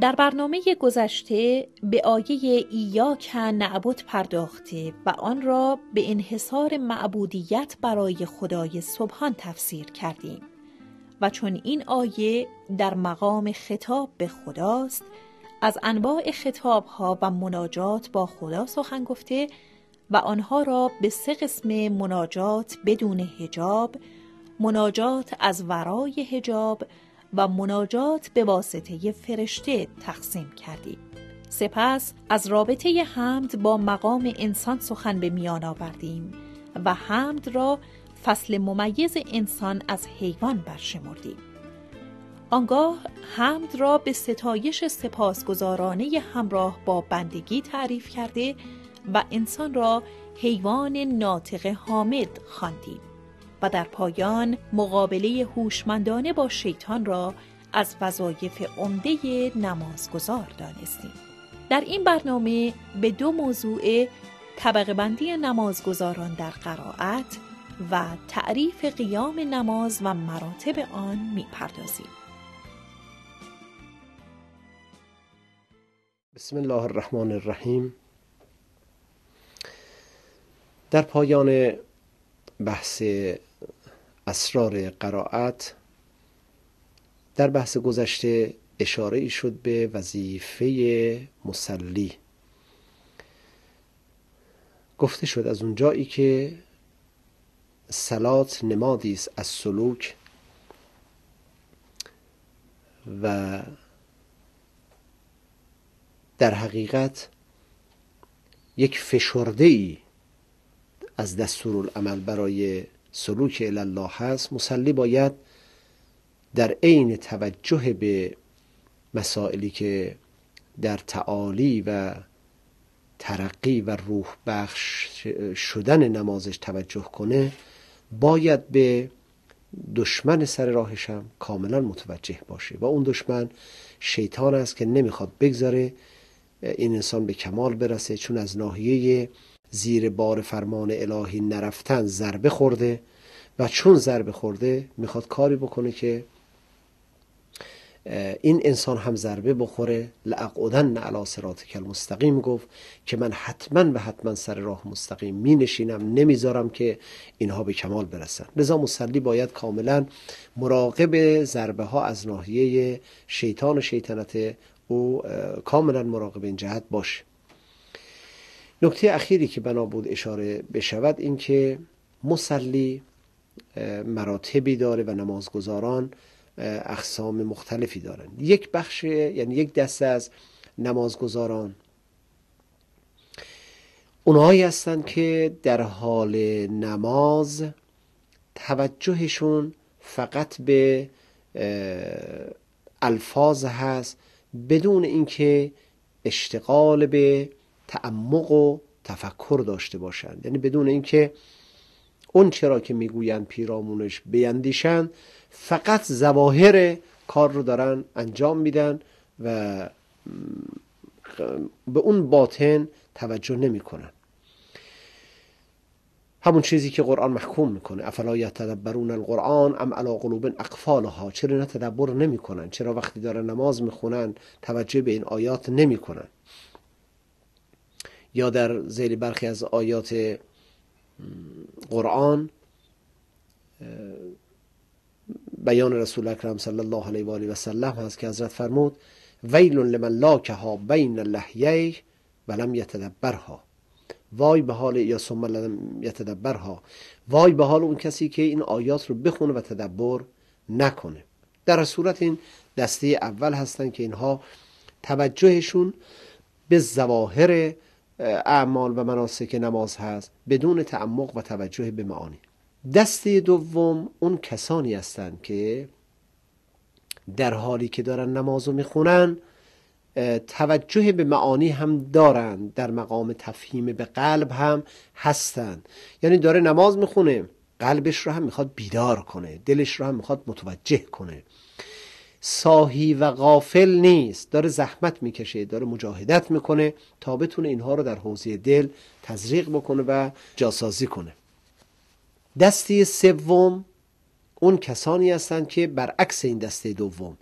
در برنامه گذشته به آیه که نعبد پرداخته و آن را به انحصار معبودیت برای خدای سبحان تفسیر کردیم و چون این آیه در مقام خطاب به خداست از انواع خطابها و مناجات با خدا سخن گفته و آنها را به سه قسم مناجات بدون هجاب مناجات از ورای هجاب و مناجات به واسطه فرشته تقسیم کردیم سپس از رابطه حمد با مقام انسان سخن به میان آوردیم و حمد را فصل ممیز انسان از حیوان برشمردیم آنگاه حمد را به ستایش سپاسگزارانه همراه با بندگی تعریف کرده و انسان را حیوان ناطق حامد خواندیم و در پایان مقابله هوشمندانه با شیطان را از وظایف عمده نمازگزار دانستیم در این برنامه به دو موضوع طبقه بندی نمازگزاران در قرائت و تعریف قیام نماز و مراتب آن میپردازیم بسم الله الرحمن الرحیم در پایان بحث اسرار قرائت در بحث گذشته اشاره ای شد به وظیفه مسلی گفته شد از اون جایی که سلات نمادی است از سلوک و در حقیقت یک فشرده ای از العمل برای سلوک الله هست مسلی باید در عین توجه به مسائلی که در تعالی و ترقی و روح بخش شدن نمازش توجه کنه باید به دشمن سر راهش هم کاملا متوجه باشه و اون دشمن شیطان است که نمیخواد بگذاره این انسان به کمال برسه چون از ناحیه زیر بار فرمان الهی نرفتن ضربه خورده و چون ضربه خورده میخواد کاری بکنه که این انسان هم ضربه بخوره نعلا علی کل مستقیم گفت که من حتما و حتما سر راه مستقیم می نشینم نمیذارم که اینها به کمال برسن لذا مسلی باید کاملا مراقب ضربه ها از ناحیه شیطان و شیطنت او کاملا مراقب این جهت باشه نکته اخیری که بنا بود اشاره بشود اینکه مسلی مراتبی داره و نمازگزاران اقسام مختلفی دارن یک بخش یعنی یک دسته از نمازگزاران اونهایی هستند که در حال نماز توجهشون فقط به الفاظ هست بدون اینکه اشتغال به تعمق و تفکر داشته باشند یعنی بدون اینکه اون چرا که میگویند پیرامونش بیندیشن فقط زواهر کار رو دارن انجام میدن و به اون باطن توجه نمیکنن همون چیزی که قرآن محکوم میکنه افلا یتدبرون القرآن ام علی قلوب اقفالها چرا نه تدبر نمیکنن چرا وقتی دارن نماز میخونن توجه به این آیات نمیکنن یا در زیر برخی از آیات قرآن بیان رسول اکرم صلی الله علیه و آله و سلم هست که حضرت فرمود ویل لمن ها بین لحیه و یتدبرها وای به حال یا ثم لم یتدبرها وای به حال اون کسی که این آیات رو بخونه و تدبر نکنه در صورت این دسته اول هستن که اینها توجهشون به ظواهر اعمال و مناسک نماز هست بدون تعمق و توجه به معانی دسته دوم اون کسانی هستند که در حالی که دارن نماز رو میخونن توجه به معانی هم دارن در مقام تفهیم به قلب هم هستند یعنی داره نماز میخونه قلبش رو هم میخواد بیدار کنه دلش رو هم میخواد متوجه کنه ساهی و غافل نیست داره زحمت میکشه داره مجاهدت میکنه تا بتونه اینها رو در حوزه دل تزریق بکنه و جاسازی کنه دسته سوم اون کسانی هستند که برعکس این دسته دوم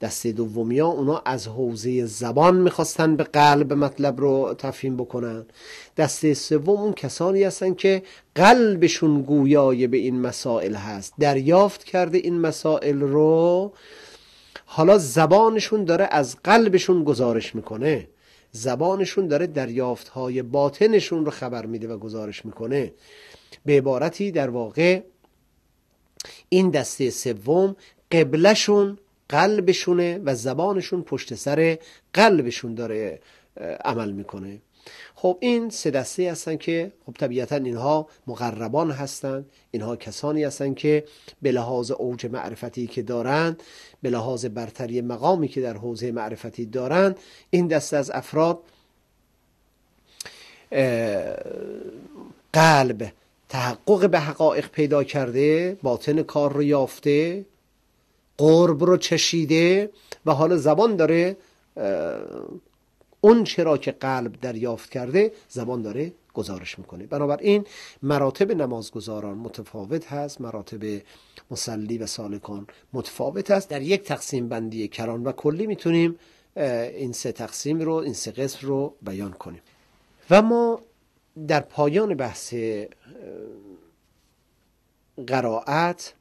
دسته دومیا اونا از حوزه زبان میخواستن به قلب مطلب رو تفهیم بکنن دسته سوم اون کسانی هستن که قلبشون گویای به این مسائل هست دریافت کرده این مسائل رو حالا زبانشون داره از قلبشون گزارش میکنه زبانشون داره دریافت های باطنشون رو خبر میده و گزارش میکنه به عبارتی در واقع این دسته سوم قبلشون قلبشونه و زبانشون پشت سر قلبشون داره عمل میکنه خب این سه دسته هستن که خب طبیعتا اینها مقربان هستند اینها کسانی هستند که به لحاظ اوج معرفتی که دارند به لحاظ برتری مقامی که در حوزه معرفتی دارند این دسته از افراد قلب تحقق به حقایق پیدا کرده باطن کار رو یافته قرب رو چشیده و حالا زبان داره اون چرا که قلب دریافت کرده زبان داره گزارش میکنه بنابراین مراتب نمازگزاران متفاوت هست مراتب مسلی و سالکان متفاوت است در یک تقسیم بندی کران و کلی میتونیم این سه تقسیم رو این سه قسم رو بیان کنیم و ما در پایان بحث قرائت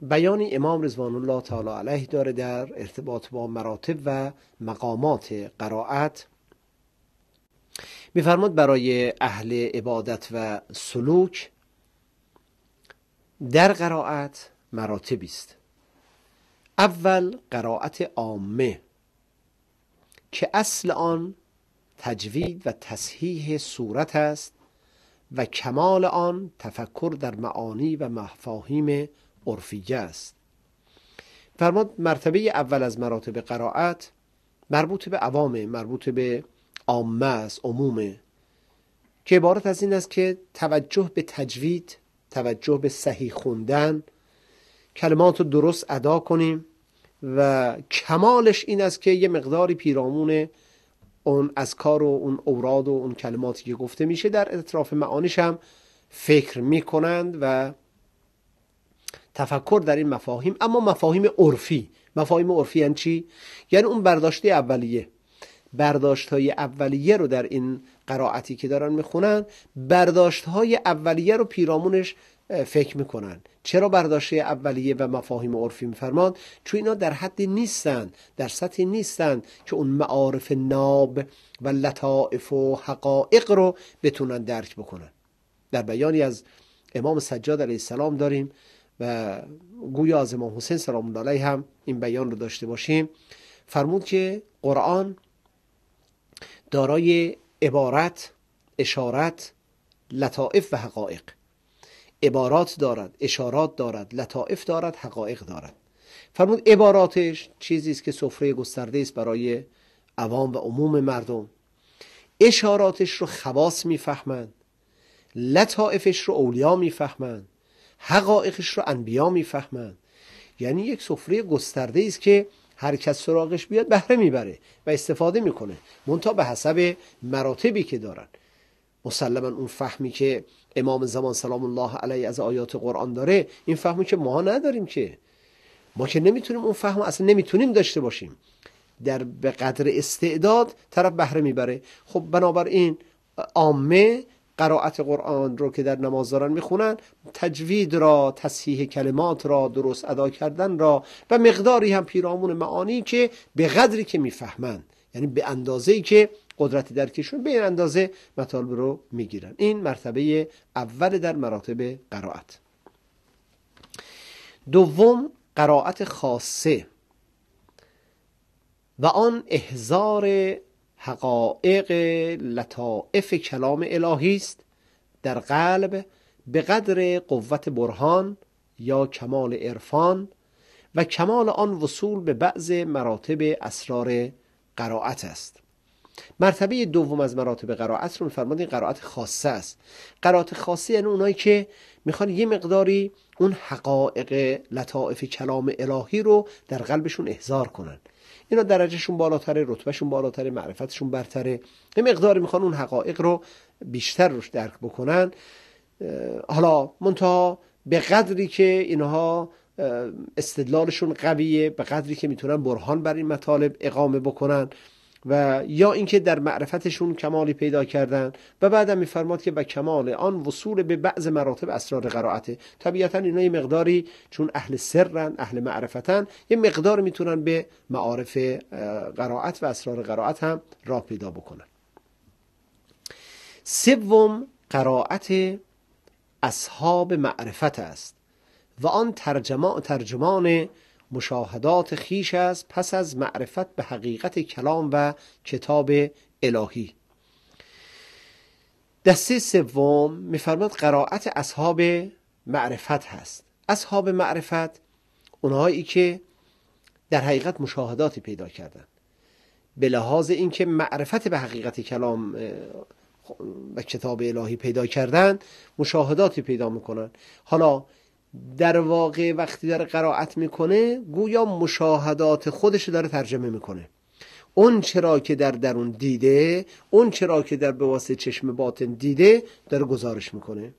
بیان امام رضوان الله تعالی علیه داره در ارتباط با مراتب و مقامات قرائت میفرماد برای اهل عبادت و سلوک در قرائت مراتبی است اول قرائت عامه که اصل آن تجوید و تصحیح صورت است و کمال آن تفکر در معانی و مفاهیم عرفیه است فرمود مرتبه اول از مراتب قرائت مربوط به عوامه مربوط به عامه است عمومه که عبارت از این است که توجه به تجوید توجه به صحیح خوندن کلمات رو درست ادا کنیم و کمالش این است که یه مقداری پیرامون اون کار و اون اوراد و اون کلماتی که گفته میشه در اطراف معانیش هم فکر میکنند و تفکر در این مفاهیم اما مفاهیم عرفی مفاهیم عرفی یعنی چی یعنی اون برداشته اولیه برداشت های اولیه رو در این قرائتی که دارن میخونن برداشت های اولیه رو پیرامونش فکر میکنن چرا های اولیه و مفاهیم عرفی میفرماد چون اینا در حد نیستند در سطحی نیستند که اون معارف ناب و لطائف و حقایق رو بتونن درک بکنن در بیانی از امام سجاد علیه السلام داریم و گویا از امام حسین سلام الله علیه هم این بیان رو داشته باشیم فرمود که قرآن دارای عبارت اشارت لطائف و حقایق عبارات دارد اشارات دارد لطائف دارد حقایق دارد فرمود عباراتش چیزی است که سفره گسترده است برای عوام و عموم مردم اشاراتش رو خواص میفهمند لطائفش رو اولیا میفهمند حقایقش رو انبیا میفهمند یعنی یک سفره گسترده است که هر کس سراغش بیاد بهره میبره و استفاده میکنه منتها به حسب مراتبی که دارن مسلما اون فهمی که امام زمان سلام الله علیه از آیات قرآن داره این فهمی که ما نداریم که ما که نمیتونیم اون فهم اصلا نمیتونیم داشته باشیم در به قدر استعداد طرف بهره میبره خب بنابراین عامه قرائت قرآن رو که در نماز دارن میخونن تجوید را تصحیح کلمات را درست ادا کردن را و مقداری هم پیرامون معانی که به قدری که میفهمند یعنی به اندازه که قدرت درکشون به این اندازه مطالب رو میگیرن این مرتبه اول در مراتب قرائت دوم قرائت خاصه و آن احزار حقایق لطائف کلام الهی است در قلب به قدر قوت برهان یا کمال عرفان و کمال آن وصول به بعض مراتب اسرار قرائت است مرتبه دوم از مراتب قرائت رو میفرماد این قرائت خاصه است قرائت خاصه یعنی اونایی که میخوان یه مقداری اون حقایق لطائف کلام الهی رو در قلبشون احضار کنن اینا درجهشون بالاتره رتبهشون بالاتره معرفتشون برتره یه مقداری میخوان اون حقایق رو بیشتر روش درک بکنن حالا منتها به قدری که اینها استدلالشون قویه به قدری که میتونن برهان بر این مطالب اقامه بکنن و یا اینکه در معرفتشون کمالی پیدا کردن و بعدم میفرماد که به کمال آن وصول به بعض مراتب اسرار قرائته طبیعتا اینا یه مقداری چون اهل سرن اهل معرفتن یه مقدار میتونن به معارف قرائت و اسرار قرائت هم راه پیدا بکنن سوم قرائت اصحاب معرفت است و آن ترجمان مشاهدات خیش است پس از معرفت به حقیقت کلام و کتاب الهی دسته سوم میفرماد قرائت اصحاب معرفت هست اصحاب معرفت اونهایی که در حقیقت مشاهداتی پیدا کردن به لحاظ اینکه معرفت به حقیقت کلام و کتاب الهی پیدا کردن مشاهداتی پیدا میکنن حالا در واقع وقتی داره قرائت میکنه گویا مشاهدات خودش داره ترجمه میکنه اون چرا که در درون دیده اون چرا که در به چشم باطن دیده داره گزارش میکنه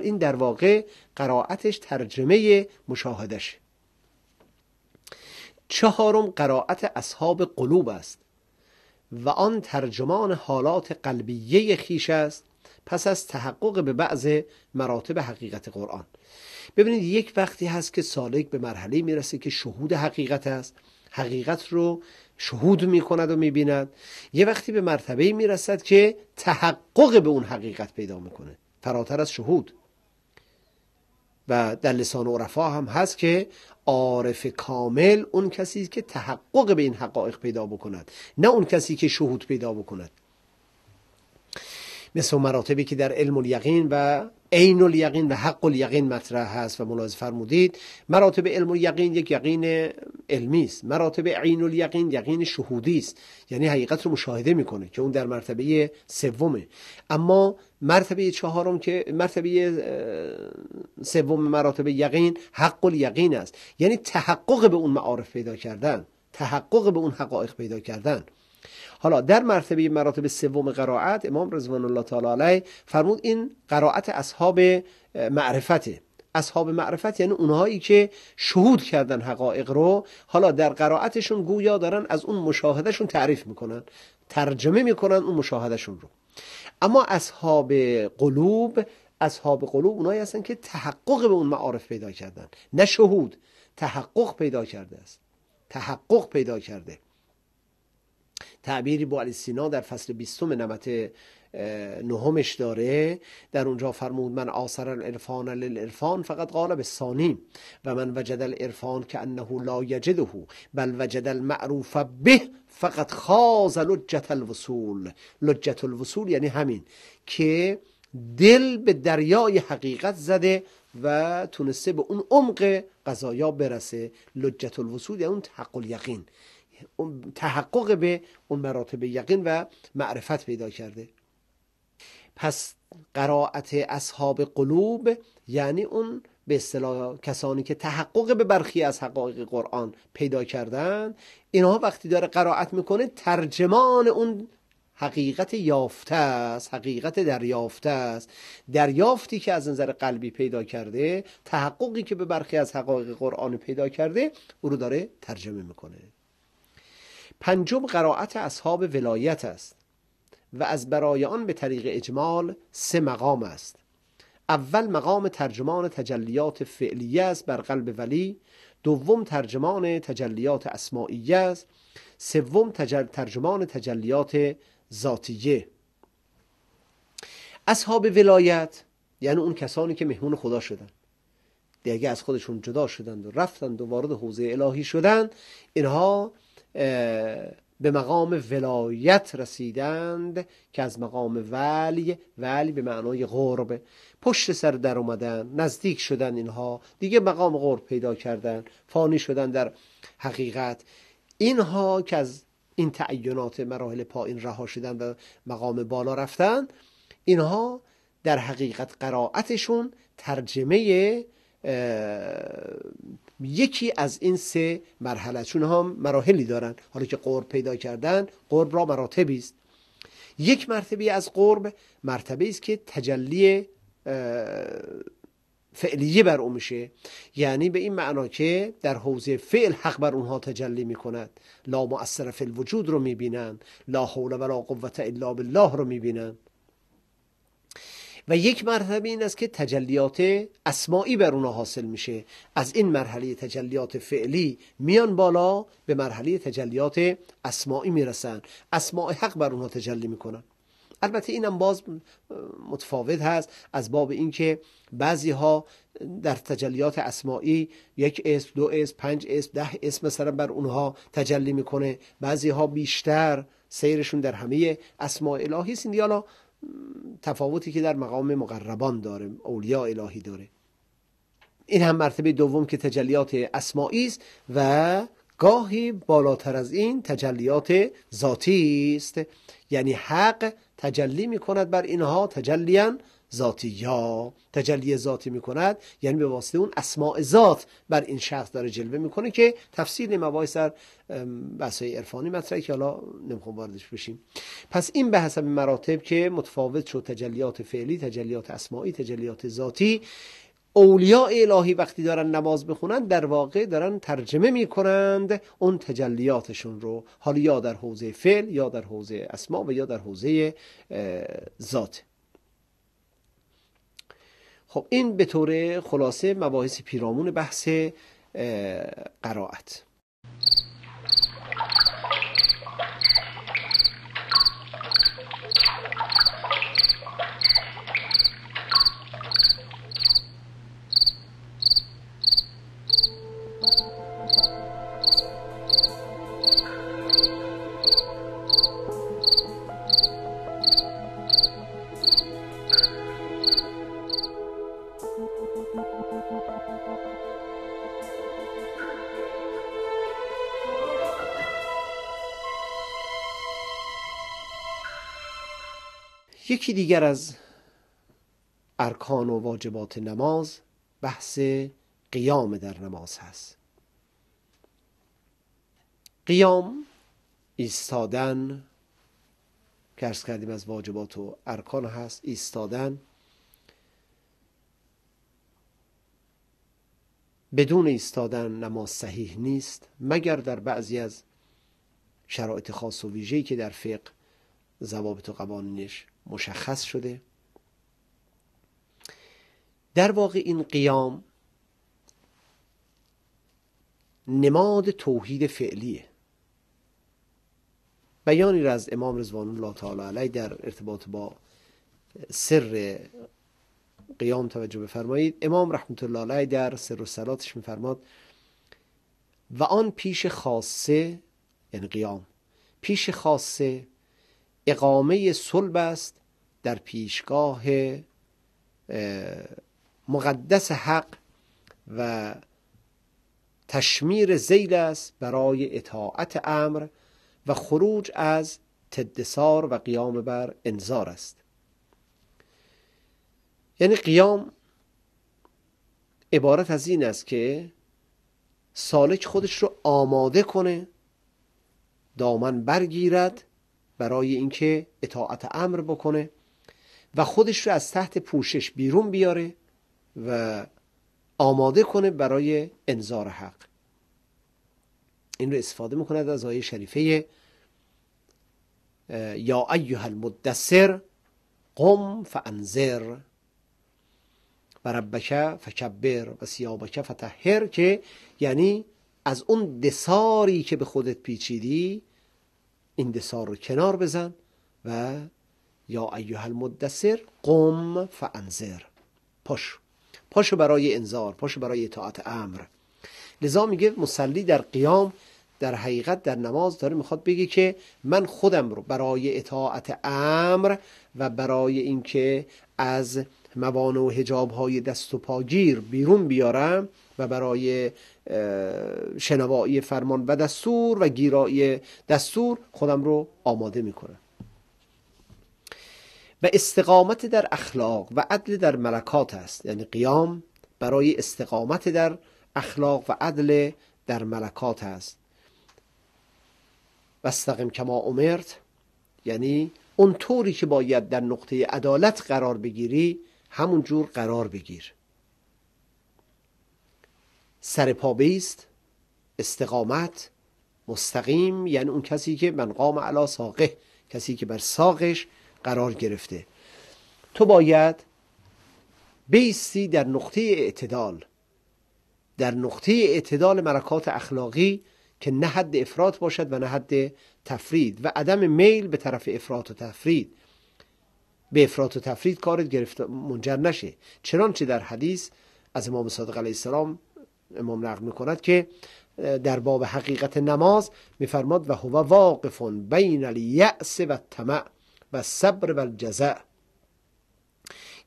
این در واقع قرائتش ترجمه مشاهدش چهارم قرائت اصحاب قلوب است و آن ترجمان حالات قلبیه خیش است پس از تحقق به بعض مراتب حقیقت قرآن ببینید یک وقتی هست که سالک به مرحله میرسه که شهود حقیقت است حقیقت رو شهود میکند و میبیند یه وقتی به مرتبه میرسد که تحقق به اون حقیقت پیدا میکنه فراتر از شهود و در لسان عرفا هم هست که عارف کامل اون کسی که تحقق به این حقایق پیدا بکند نه اون کسی که شهود پیدا بکند مثل مراتبی که در علم الیقین و عین الیقین و حق الیقین مطرح هست و ملاحظه فرمودید مراتب علم الیقین یک یقین علمی است مراتب عین الیقین یقین شهودی است یعنی حقیقت رو مشاهده میکنه که اون در مرتبه سومه اما مرتبه چهارم که مرتبه سوم مراتب یقین حق الیقین است یعنی تحقق به اون معارف پیدا کردن تحقق به اون حقایق پیدا کردن حالا در مرتبه مراتب سوم قرائت امام رضوان الله تعالی علیه فرمود این قرائت اصحاب معرفته اصحاب معرفت یعنی اونهایی که شهود کردن حقایق رو حالا در قرائتشون گویا دارن از اون مشاهدهشون تعریف میکنن ترجمه میکنن اون مشاهدهشون رو اما اصحاب قلوب اصحاب قلوب اونایی هستن که تحقق به اون معارف پیدا کردن نه شهود تحقق پیدا کرده است تحقق پیدا کرده تعبیری با علی سینا در فصل بیستم نمت نهمش داره در اونجا فرمود من آثر العرفان للعرفان فقط قال به ثانی و من وجد العرفان که انه لا یجده بل وجد المعروف به فقط خاز لجت الوصول لجت الوصول یعنی همین که دل به دریای حقیقت زده و تونسته به اون عمق قضایا برسه لجت الوصول یعنی اون تحقل یقین تحقق به اون مراتب یقین و معرفت پیدا کرده پس قرائت اصحاب قلوب یعنی اون به اصطلاح کسانی که تحقق به برخی از حقایق قرآن پیدا کردن اینها وقتی داره قرائت میکنه ترجمان اون حقیقت یافته است حقیقت دریافته است دریافتی که از نظر قلبی پیدا کرده تحققی که به برخی از حقایق قرآن پیدا کرده او رو داره ترجمه میکنه پنجم قرائت اصحاب ولایت است و از برای آن به طریق اجمال سه مقام است اول مقام ترجمان تجلیات فعلیه است بر قلب ولی دوم ترجمان تجلیات اسماعیه است سوم تجل... ترجمان تجلیات ذاتیه اصحاب ولایت یعنی اون کسانی که مهمون خدا شدن دیگه از خودشون جدا شدند و رفتند و وارد حوزه الهی شدند اینها به مقام ولایت رسیدند که از مقام ولی ولی به معنای غرب، پشت سر در اومدن نزدیک شدن اینها دیگه مقام غرب پیدا کردن فانی شدن در حقیقت اینها که از این تعینات مراحل پایین رها شدن و مقام بالا رفتن اینها در حقیقت قرائتشون ترجمه یکی از این سه مرحله چون هم مراحلی دارن حالا که قرب پیدا کردن قرب را مراتبی است یک مرتبه از قرب مرتبه است که تجلی فعلیه بر او میشه یعنی به این معنا که در حوزه فعل حق بر اونها تجلی میکند لا مؤثر فی الوجود رو میبینن لا حول ولا قوت الا بالله رو میبینن و یک مرحله این است که تجلیات اسماعی بر اونها حاصل میشه از این مرحله تجلیات فعلی میان بالا به مرحله تجلیات اسماعی میرسن اسماع حق بر اونها تجلی میکنن البته اینم باز متفاوت هست از باب اینکه بعضی ها در تجلیات اسماعی یک اسم دو اسم پنج اسم ده اسم مثلا بر اونها تجلی میکنه بعضی ها بیشتر سیرشون در همه اسماع الهی است تفاوتی که در مقام مقربان داره اولیا الهی داره این هم مرتبه دوم که تجلیات اسماعی است و گاهی بالاتر از این تجلیات ذاتی است یعنی حق تجلی می کند بر اینها تجلیان ذاتی یا تجلی ذاتی میکند یعنی به واسطه اون اسماع ذات بر این شخص داره جلوه میکنه که تفسیر مباحث در بحث عرفانی مطرحی که حالا نمیخوام واردش بشیم پس این به حسب مراتب که متفاوت شد تجلیات فعلی تجلیات اسماعی تجلیات ذاتی اولیاء الهی وقتی دارن نماز بخونن در واقع دارن ترجمه میکنند اون تجلیاتشون رو حالا یا در حوزه فعل یا در حوزه اسما و یا در حوزه ذات خب این به طور خلاصه مباحث پیرامون بحث قرائت یکی دیگر از ارکان و واجبات نماز بحث قیام در نماز هست قیام ایستادن که ارز کردیم از واجبات و ارکان هست ایستادن بدون ایستادن نماز صحیح نیست مگر در بعضی از شرایط خاص و ویژه‌ای که در فقه ضوابط و قوانینش مشخص شده در واقع این قیام نماد توحید فعلیه بیانی را از امام رضوان الله تعالی علیه در ارتباط با سر قیام توجه بفرمایید امام رحمت الله علیه در سر و سلاتش میفرماد و آن پیش خاصه یعنی قیام پیش خاصه اقامه صلب است در پیشگاه مقدس حق و تشمیر زیل است برای اطاعت امر و خروج از تدسار و قیام بر انظار است یعنی قیام عبارت از این است که سالک خودش رو آماده کنه دامن برگیرد برای اینکه اطاعت امر بکنه و خودش رو از تحت پوشش بیرون بیاره و آماده کنه برای انظار حق این رو استفاده میکند از آیه شریفه یا ایها المدثر قم فانذر و ربک فکبر و سیابک که یعنی از اون دساری که به خودت پیچیدی دسار رو کنار بزن و یا ایها المدثر قم فانذر پاش پاشو برای انذار پاشو برای اطاعت امر لذا میگه مسلی در قیام در حقیقت در نماز داره میخواد بگه که من خودم رو برای اطاعت امر و برای اینکه از موانع و هجاب های دست و پاگیر بیرون بیارم و برای شنوایی فرمان و دستور و گیرایی دستور خودم رو آماده کنم و استقامت در اخلاق و عدل در ملکات است یعنی قیام برای استقامت در اخلاق و عدل در ملکات است و استقم کما امرت یعنی اون طوری که باید در نقطه عدالت قرار بگیری همون جور قرار بگیر سر پا بیست استقامت مستقیم یعنی اون کسی که من قام علا ساقه کسی که بر ساقش قرار گرفته تو باید بیستی در نقطه اعتدال در نقطه اعتدال مرکات اخلاقی که نه حد افراد باشد و نه حد تفرید و عدم میل به طرف افراط و تفرید به افراط و تفرید کارت گرفت منجر نشه چنانچه در حدیث از امام صادق علیه السلام امام نقل میکند که در باب حقیقت نماز میفرماد و هو واقف بین الیأس و طمع و صبر و الجزاء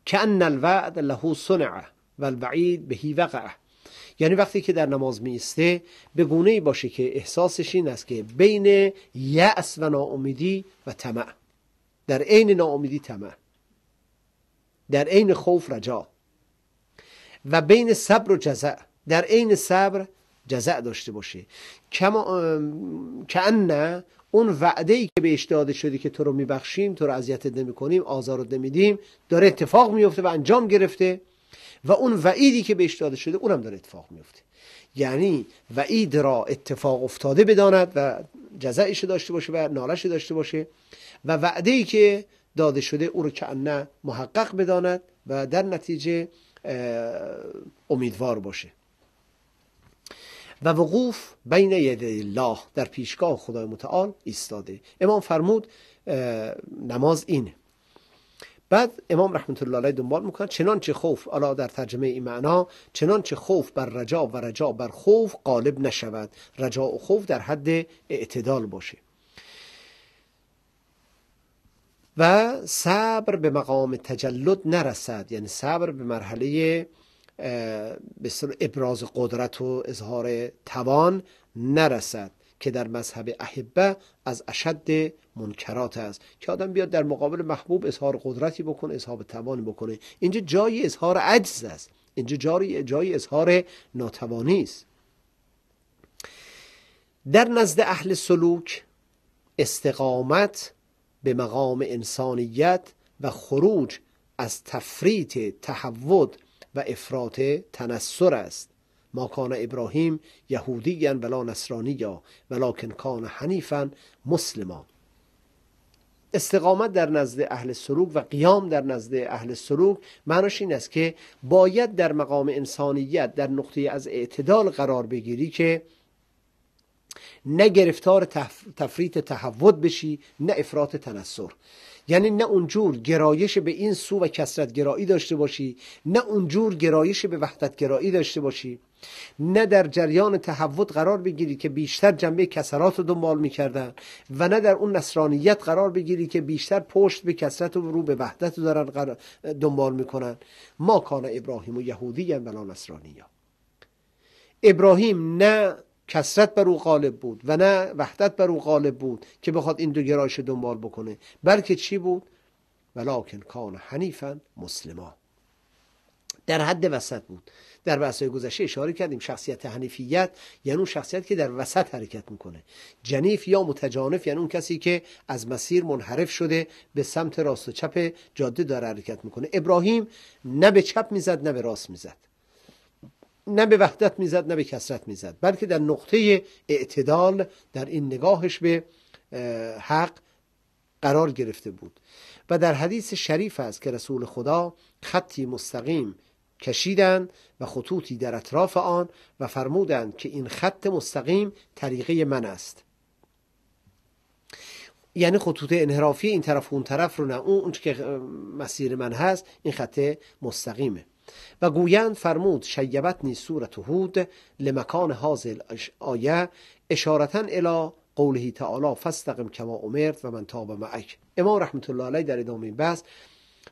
که ان الوعد له صنعه و الوعید بهی وقعه یعنی وقتی که در نماز میسته به گونه ای باشه که احساسش این است که بین یأس و ناامیدی و طمع در عین ناامیدی طمع در عین خوف رجا و بین صبر و جزع در عین صبر جزع داشته باشه کما که نه اون وعده ای که به داده شده که تو رو میبخشیم تو رو اذیتت نمیکنیم آزارت نمیدیم داره اتفاق میفته و انجام گرفته و اون وعیدی که بهش داده شده اونم داره اتفاق میفته یعنی وعید را اتفاق افتاده بداند و جزائش داشته باشه و نالش داشته باشه و وعده ای که داده شده او رو کعنه محقق بداند و در نتیجه امیدوار باشه و وقوف بین ید الله در پیشگاه خدای متعال ایستاده امام فرمود نماز اینه بعد امام رحمت الله علیه دنبال میکنه چنانچه خوف الا در ترجمه این معنا چنانچه خوف بر رجا و رجا بر خوف غالب نشود رجا و خوف در حد اعتدال باشه و صبر به مقام تجلد نرسد یعنی صبر به مرحله به ابراز قدرت و اظهار توان نرسد که در مذهب احبه از اشد منکرات است که آدم بیاد در مقابل محبوب اظهار قدرتی بکنه اظهار توانی بکنه اینجا جای اظهار عجز است اینجا جای جای اظهار ناتوانی است در نزد اهل سلوک استقامت به مقام انسانیت و خروج از تفریط تحود و افراط تنصر است ما کان ابراهیم یهودیان ولا نصرانیا ولکن کان حنیفا مسلمان. استقامت در نزد اهل سلوک و قیام در نزد اهل سلوک معناش این است که باید در مقام انسانیت در نقطه از اعتدال قرار بگیری که نه گرفتار تف... تفریط تحوت بشی نه افراط تنصر یعنی نه اونجور گرایش به این سو و کسرت گرایی داشته باشی نه اونجور گرایش به وحدت گرایی داشته باشی نه در جریان تحوت قرار بگیری که بیشتر جنبه کسرات رو دنبال میکردن و نه در اون نصرانیت قرار بگیری که بیشتر پشت به کسرت و رو به وحدت رو دارن دنبال میکنن ما کان ابراهیم و یهودی ولا نصرانی ابراهیم نه کسرت بر او غالب بود و نه وحدت بر او غالب بود که بخواد این دو گرایش دنبال بکنه بلکه چی بود ولکن کان حنیفا مسلما در حد وسط بود در بحث گذشته اشاره کردیم شخصیت حنیفیت یعنی اون شخصیت که در وسط حرکت میکنه جنیف یا متجانف یعنی اون کسی که از مسیر منحرف شده به سمت راست و چپ جاده داره حرکت میکنه ابراهیم نه به چپ میزد نه به راست میزد نه به وحدت میزد نه به کسرت میزد بلکه در نقطه اعتدال در این نگاهش به حق قرار گرفته بود و در حدیث شریف است که رسول خدا خطی مستقیم کشیدند و خطوطی در اطراف آن و فرمودند که این خط مستقیم طریقه من است یعنی خطوط انحرافی این طرف و اون طرف رو نه اون که مسیر من هست این خط مستقیمه و گویند فرمود شیبتنی صورت هود لمکان حاضل آیه اشارتا الی قوله تعالی فاستقم کما امرت و من تاب معک امام رحمت الله علیه در ادامه این بحث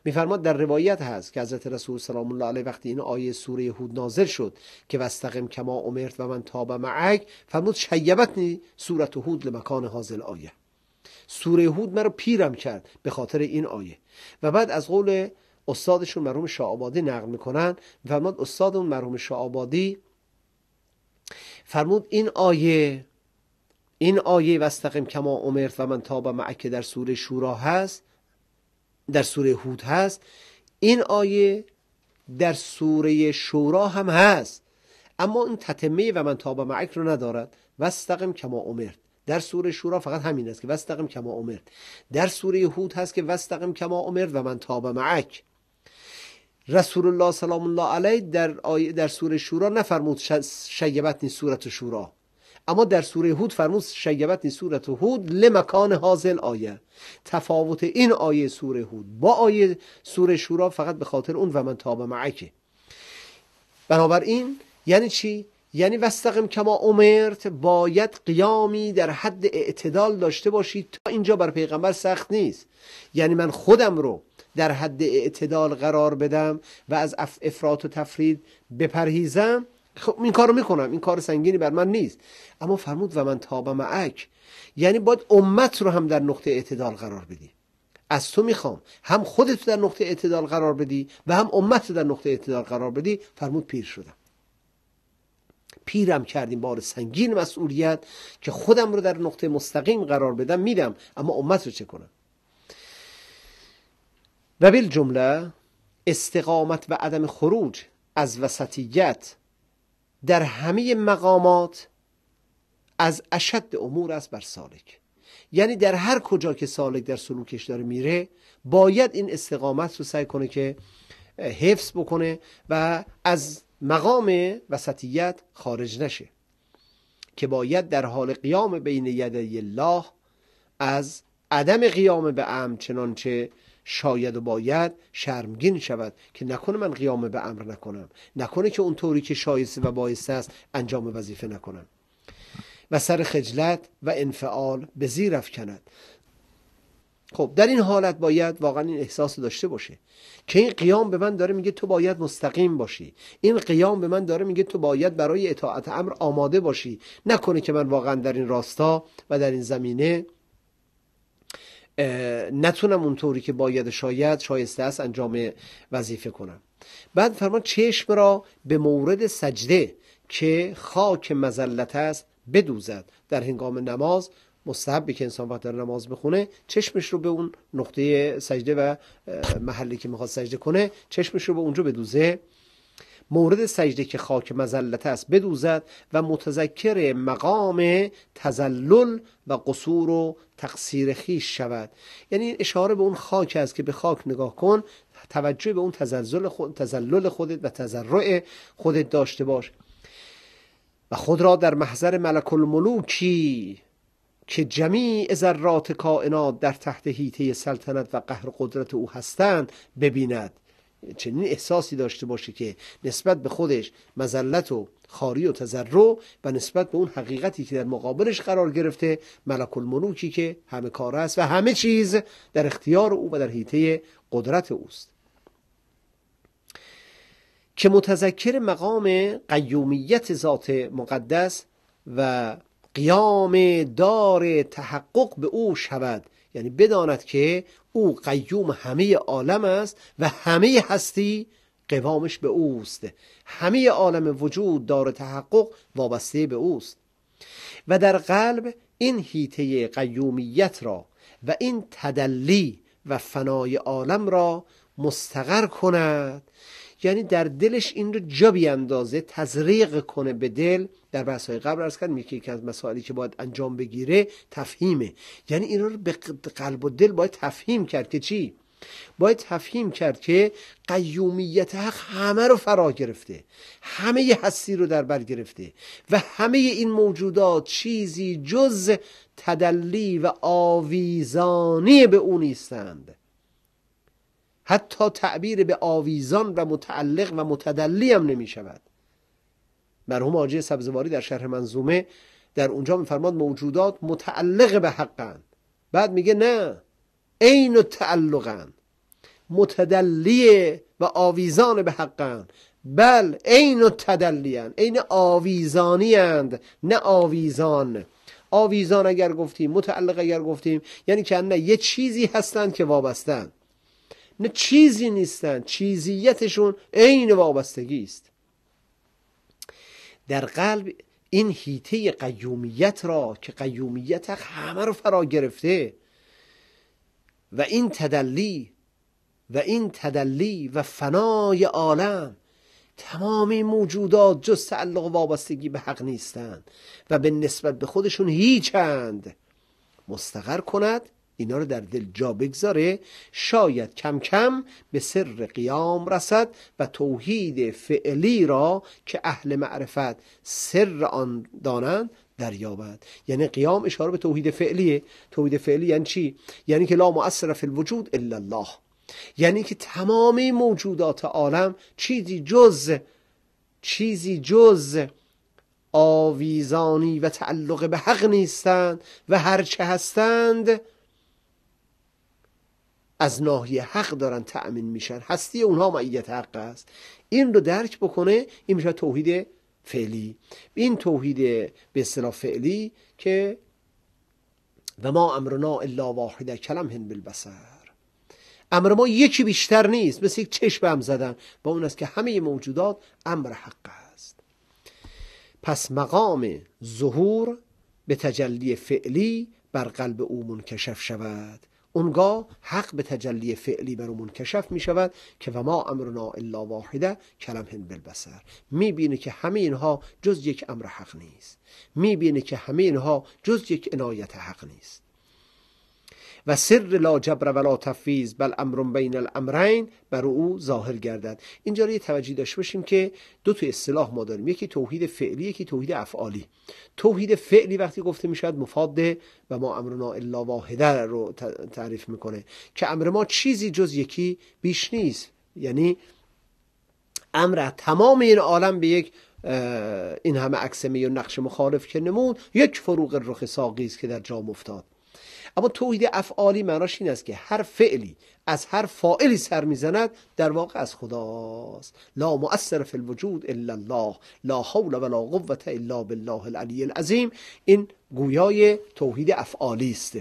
میفرماد در روایت هست که حضرت رسول سلام الله علیه وقتی این آیه سوره هود نازل شد که وستقم کما امرت و من تاب معک فرمود شیبتنی صورت هود لمکان حاضل آیه سوره هود مرا پیرم کرد به خاطر این آیه و بعد از قول استادشون مرحوم شعبادی نقل میکنن ما استادمون مرحوم شعبادی فرمود این آیه این آیه وستقیم کما امرت و من تاب معک در سوره شورا هست در سوره هود هست این آیه در سوره شورا هم هست اما این تتمه و من تاب معک رو ندارد وستقیم کما امرت در سوره شورا فقط همین است که وستقیم کما امرت در سوره هود هست که وستقیم کما امرت و من تاب معک رسول الله سلام الله علیه در, آیه در سوره شورا نفرمود شیبت نی صورت شورا اما در سوره هود فرمود شیبت نی صورت هود لمکان حاضر آیه تفاوت این آیه سوره هود با آیه سوره شورا فقط به خاطر اون و من تاب معکه بنابراین یعنی چی؟ یعنی وستقم کما امرت باید قیامی در حد اعتدال داشته باشید تا اینجا بر پیغمبر سخت نیست یعنی من خودم رو در حد اعتدال قرار بدم و از افراط و تفرید بپرهیزم خب این کارو میکنم این کار سنگینی بر من نیست اما فرمود و من تاب معک یعنی باید امت رو هم در نقطه اعتدال قرار بدی از تو میخوام هم خودت در نقطه اعتدال قرار بدی و هم امت رو در نقطه اعتدال قرار بدی فرمود پیر شدم پیرم کردیم بار سنگین مسئولیت که خودم رو در نقطه مستقیم قرار بدم میدم اما امت رو چه کنم و جمله استقامت و عدم خروج از وسطیت در همه مقامات از اشد امور است بر سالک یعنی در هر کجا که سالک در سلوکش داره میره باید این استقامت رو سعی کنه که حفظ بکنه و از مقام وسطیت خارج نشه که باید در حال قیام بین یدی الله از عدم قیام به ام چنانچه شاید و باید شرمگین شود که نکنه من قیام به امر نکنم نکنه که اونطوری که شایسته و بایسته است انجام وظیفه نکنم و سر خجلت و انفعال به زیر افکند خب در این حالت باید واقعا این احساس داشته باشه که این قیام به من داره میگه تو باید مستقیم باشی این قیام به من داره میگه تو باید برای اطاعت امر آماده باشی نکنه که من واقعا در این راستا و در این زمینه نتونم اونطوری که باید شاید شایسته است انجام وظیفه کنم بعد فرمان چشم را به مورد سجده که خاک مزلت است بدوزد در هنگام نماز مستحبه که انسان وقت در نماز بخونه چشمش رو به اون نقطه سجده و محلی که میخواد سجده کنه چشمش رو به اونجا بدوزه مورد سجده که خاک مزلت است بدوزد و متذکر مقام تزلل و قصور و تقصیر خیش شود یعنی اشاره به اون خاک است که به خاک نگاه کن توجه به اون تزلزل خود، تزلل خودت و تزرع خودت داشته باش و خود را در محضر ملک الملوکی که جمیع ذرات کائنات در تحت هیته سلطنت و قهر قدرت او هستند ببیند چنین احساسی داشته باشه که نسبت به خودش مزلت و خاری و تذرع و نسبت به اون حقیقتی که در مقابلش قرار گرفته ملک الملوکی که همه کار است و همه چیز در اختیار او و در حیطه قدرت اوست که متذکر مقام قیومیت ذات مقدس و قیام دار تحقق به او شود یعنی بداند که او قیوم همه عالم است و همه هستی قوامش به اوست همه عالم وجود دار تحقق وابسته به اوست و در قلب این هیته قیومیت را و این تدلی و فنای عالم را مستقر کند یعنی در دلش این رو جا بیاندازه تزریق کنه به دل در بحث های قبل ارز کرد یکی که از مسائلی که باید انجام بگیره تفهیمه یعنی این رو به قلب و دل باید تفهیم کرد که چی باید تفهیم کرد که قیومیت حق همه رو فرا گرفته همه هستی رو در بر گرفته و همه این موجودات چیزی جز تدلی و آویزانی به او نیستند حتی تعبیر به آویزان و متعلق و متدلی هم نمی شود مرحوم آجی سبزواری در شرح منظومه در اونجا میفرماد موجودات متعلق به حقن بعد میگه نه عین و تعلقن متدلیه و آویزان به حقن بل عین و تدلیان عین آویزانی هند. نه آویزان آویزان اگر گفتیم متعلق اگر گفتیم یعنی که نه یه چیزی هستند که وابستند نه چیزی نیستند چیزیتشون عین وابستگی است در قلب این هیته قیومیت را که قیومیت همه رو فرا گرفته و این تدلی و این تدلی و فنای عالم تمام موجودات جز تعلق و وابستگی به حق نیستند و به نسبت به خودشون هیچند مستقر کند اینا رو در دل جا بگذاره شاید کم کم به سر قیام رسد و توحید فعلی را که اهل معرفت سر آن دانند دریابد یعنی قیام اشاره به توحید فعلیه توحید فعلی یعنی چی یعنی که لا مؤثر فی الوجود الا الله یعنی که تمامی موجودات عالم چیزی جز چیزی جز آویزانی و تعلق به حق نیستند و هرچه هستند از ناحیه حق دارن تأمین میشن هستی اونها معیت حق است این رو درک بکنه این میشه توحید فعلی این توحید به اصطلاح فعلی که و ما امرنا الا واحده کلم هن بالبصر امر ما یکی بیشتر نیست مثل یک چشم هم زدن با اون است که همه موجودات امر حق است پس مقام ظهور به تجلی فعلی بر قلب او منکشف شود اونگاه حق به تجلی فعلی بر کشف می شود که و ما امرنا الا واحده کلم هند بالبصر می بینه که همه اینها جز یک امر حق نیست می بینه که همه اینها جز یک عنایت حق نیست و سر لا جبر ولا تفیز بل امر بین الامرین بر او ظاهر گردد اینجا رو یه توجیه داشته باشیم که دو توی اصطلاح ما داریم یکی توحید فعلی یکی توحید افعالی توحید فعلی وقتی گفته شود مفاده و ما امرنا الا واحده رو تعریف میکنه که امر ما چیزی جز یکی بیش نیست یعنی امر تمام این عالم به یک این همه می و نقش مخالف که نمون یک فروغ رخ ساقی است که در جام افتاد اما توحید افعالی معناش این است که هر فعلی از هر فاعلی سر میزند در واقع از خداست لا مؤثر فی الوجود الا الله لا حول ولا قوه الا بالله العلی العظیم این گویای توحید افعالی است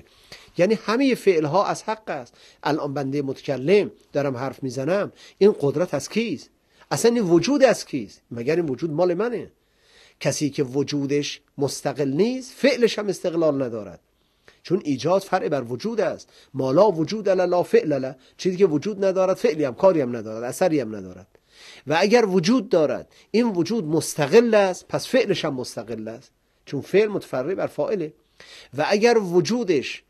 یعنی همه فعل ها از حق است الان بنده متکلم دارم حرف میزنم این قدرت از کیست اصلا این وجود از کیست مگر این وجود مال منه کسی که وجودش مستقل نیست فعلش هم استقلال ندارد چون ایجاد فرع بر وجود است مالا وجود الا لا فعل لا چیزی که وجود ندارد فعلی هم کاری هم ندارد اثری هم ندارد و اگر وجود دارد این وجود مستقل است پس فعلش هم مستقل است چون فعل متفرع بر فاعله و اگر وجودش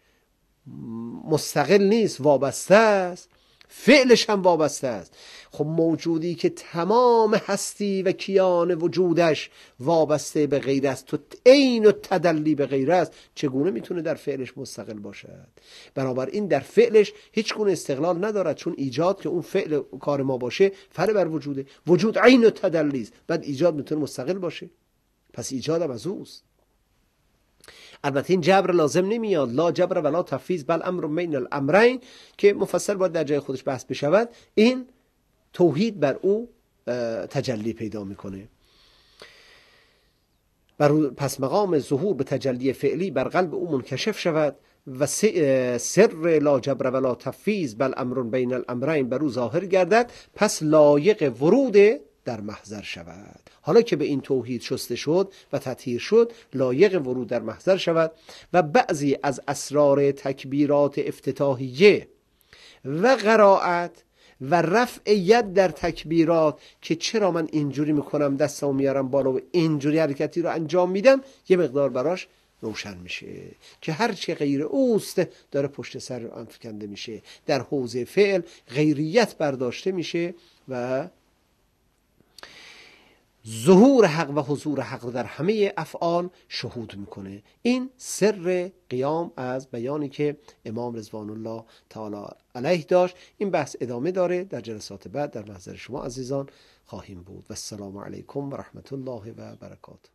مستقل نیست وابسته است فعلش هم وابسته است خب موجودی که تمام هستی و کیان وجودش وابسته به غیر است تو عین و تدلی به غیر است چگونه میتونه در فعلش مستقل باشد بنابراین در فعلش هیچ گونه استقلال ندارد چون ایجاد که اون فعل کار ما باشه فر بر وجوده وجود عین و تدلی است بعد ایجاد میتونه مستقل باشه پس ایجاد از اوست البته این جبر لازم نمیاد لا جبر ولا تفیز بل امر بین الامرین که مفصل باید در جای خودش بحث بشود این توحید بر او تجلی پیدا میکنه بر پس مقام ظهور به تجلی فعلی بر قلب او منکشف شود و سر لا جبر لا تفیز بل امر بین الامرین بر او ظاهر گردد پس لایق ورود در محضر شود حالا که به این توحید شسته شد و تطهیر شد لایق ورود در محضر شود و بعضی از اسرار تکبیرات افتتاحیه و قرائت و رفع ید در تکبیرات که چرا من اینجوری میکنم دستمو میارم بالا و اینجوری حرکتی رو انجام میدم یه مقدار براش روشن میشه که هر چه غیر اوست داره پشت سر رو انفکنده میشه در حوزه فعل غیریت برداشته میشه و ظهور حق و حضور حق در همه افعال شهود میکنه این سر قیام از بیانی که امام رضوان الله تعالی علیه داشت این بحث ادامه داره در جلسات بعد در محضر شما عزیزان خواهیم بود و السلام علیکم و رحمت الله و برکاته